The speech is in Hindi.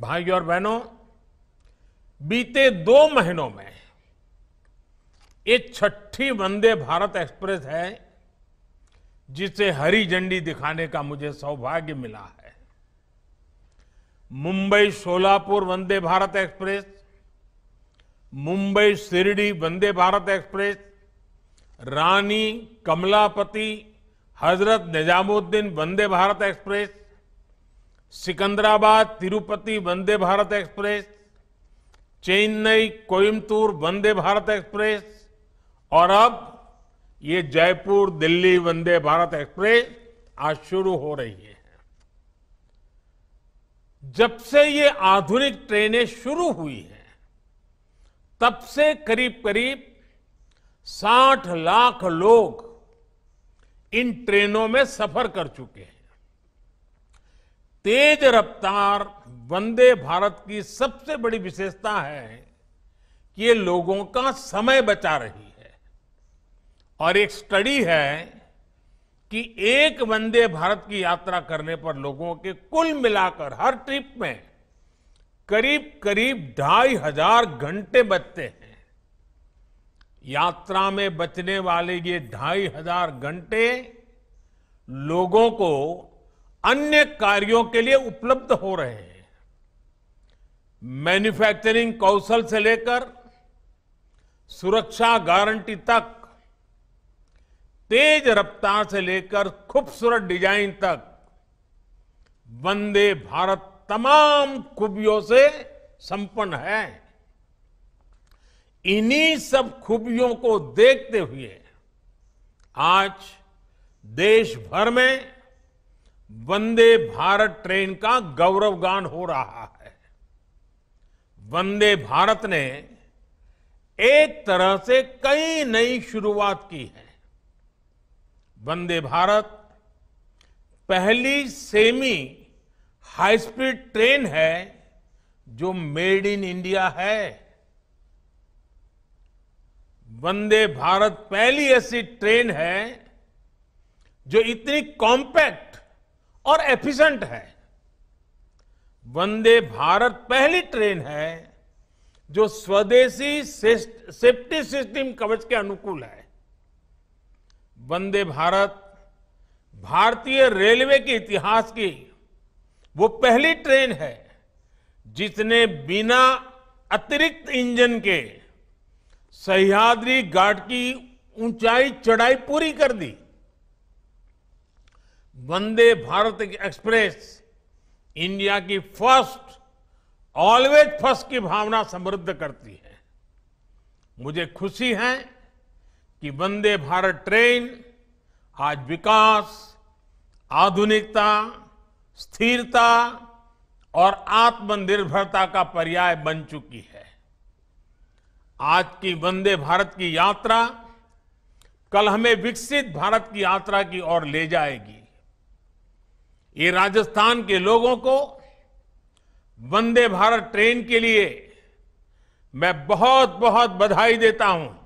भाइयों और बहनों बीते दो महीनों में ये छठी वंदे भारत एक्सप्रेस है जिसे हरी झंडी दिखाने का मुझे सौभाग्य मिला है Mumbai Solapur Vande Bharat express Mumbai Shirdi Vande Bharat express Rani Kamlapati Hazrat Nizamuddin Vande Bharat express Secunderabad Tirupati Vande Bharat express Chennai Coimbatore Vande Bharat express और अब ये जयपुर दिल्ली वंदे भारत एक्सप्रेस आज शुरू हो रही है जब से ये आधुनिक ट्रेनें शुरू हुई हैं तब से करीब करीब 60 लाख लोग इन ट्रेनों में सफर कर चुके हैं तेज रफ्तार वंदे भारत की सबसे बड़ी विशेषता है कि ये लोगों का समय बचा रही है और एक स्टडी है कि एक वंदे भारत की यात्रा करने पर लोगों के कुल मिलाकर हर ट्रिप में करीब करीब ढाई हजार घंटे बचते हैं यात्रा में बचने वाले ये ढाई हजार घंटे लोगों को अन्य कार्यों के लिए उपलब्ध हो रहे हैं मैन्युफैक्चरिंग कौशल से लेकर सुरक्षा गारंटी तक तेज रफ्तार से लेकर खूबसूरत डिजाइन तक वंदे भारत तमाम खूबियों से संपन्न है इन्हीं सब खूबियों को देखते हुए आज देश भर में वंदे भारत ट्रेन का गौरवगान हो रहा है वंदे भारत ने एक तरह से कई नई शुरुआत की है वंदे भारत पहली सेमी हाई स्पीड ट्रेन है जो मेड इन इंडिया है वंदे भारत पहली ऐसी ट्रेन है जो इतनी कॉम्पैक्ट और एफिशिएंट है वंदे भारत पहली ट्रेन है जो स्वदेशी सेफ्टी सिस्टम कवच के अनुकूल है वंदे भारत भारतीय रेलवे के इतिहास की वो पहली ट्रेन है जिसने बिना अतिरिक्त इंजन के सह्याद्री घाट की ऊंचाई चढ़ाई पूरी कर दी वंदे भारत एक्सप्रेस इंडिया की फर्स्ट ऑलवेज फर्स्ट की भावना समृद्ध करती है मुझे खुशी है कि वंदे भारत ट्रेन आज विकास आधुनिकता स्थिरता और आत्मनिर्भरता का पर्याय बन चुकी है आज की वंदे भारत की यात्रा कल हमें विकसित भारत की यात्रा की ओर ले जाएगी ये राजस्थान के लोगों को वंदे भारत ट्रेन के लिए मैं बहुत बहुत बधाई देता हूं